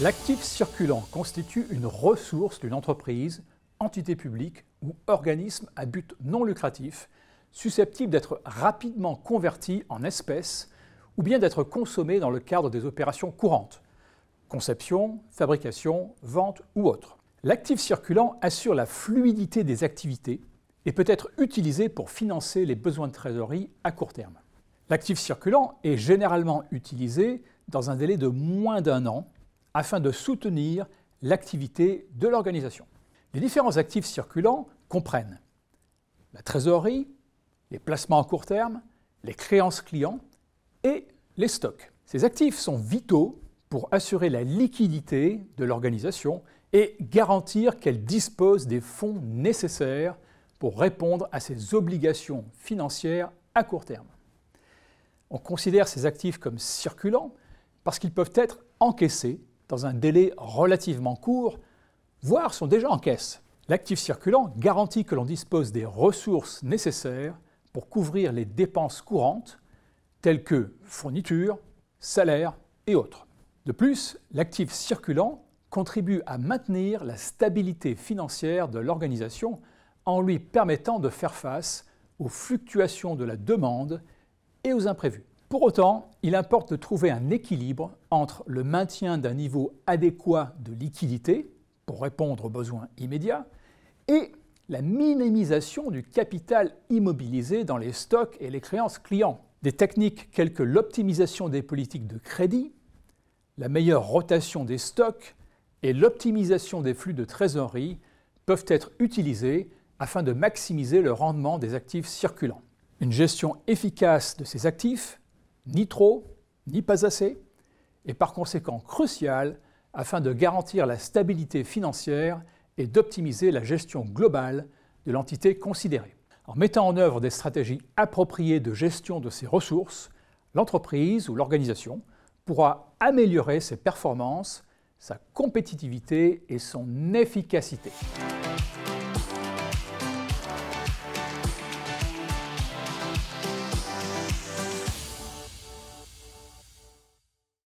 L'actif circulant constitue une ressource d'une entreprise, entité publique ou organisme à but non lucratif, susceptible d'être rapidement converti en espèces ou bien d'être consommé dans le cadre des opérations courantes, conception, fabrication, vente ou autre. L'actif circulant assure la fluidité des activités et peut être utilisé pour financer les besoins de trésorerie à court terme. L'actif circulant est généralement utilisé dans un délai de moins d'un an afin de soutenir l'activité de l'organisation. Les différents actifs circulants comprennent la trésorerie, les placements à court terme, les créances clients et les stocks. Ces actifs sont vitaux pour assurer la liquidité de l'organisation et garantir qu'elle dispose des fonds nécessaires pour répondre à ses obligations financières à court terme. On considère ces actifs comme circulants parce qu'ils peuvent être encaissés dans un délai relativement court, voire sont déjà en caisse. L'actif circulant garantit que l'on dispose des ressources nécessaires pour couvrir les dépenses courantes telles que fournitures, salaires et autres. De plus, l'actif circulant contribue à maintenir la stabilité financière de l'organisation en lui permettant de faire face aux fluctuations de la demande et aux imprévus. Pour autant, il importe de trouver un équilibre entre le maintien d'un niveau adéquat de liquidité pour répondre aux besoins immédiats et la minimisation du capital immobilisé dans les stocks et les créances clients. Des techniques telles que l'optimisation des politiques de crédit, la meilleure rotation des stocks et l'optimisation des flux de trésorerie peuvent être utilisées afin de maximiser le rendement des actifs circulants. Une gestion efficace de ces actifs ni trop, ni pas assez, et par conséquent crucial afin de garantir la stabilité financière et d'optimiser la gestion globale de l'entité considérée. En mettant en œuvre des stratégies appropriées de gestion de ses ressources, l'entreprise ou l'organisation pourra améliorer ses performances, sa compétitivité et son efficacité.